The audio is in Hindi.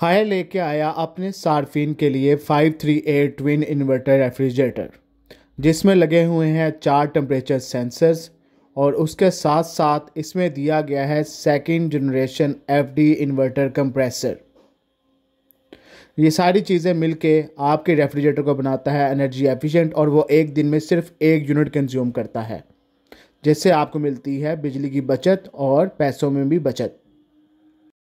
हायर लेके आया अपने सार्फिन के लिए 538 ट्विन इन्वर्टर रेफ्रिजरेटर जिसमें लगे हुए हैं चार टम्परेचर सेंसर्स और उसके साथ साथ इसमें दिया गया है second generation F D inverter compressor ये सारी चीज़ें मिलके आपके रेफ्रिजरेटर को बनाता है एनर्जी एफिशिएंट और वो एक दिन में सिर्फ एक यूनिट कंज्यूम करता है जिससे आपको मिलती है बिजली की बचत और पैसों में भी बचत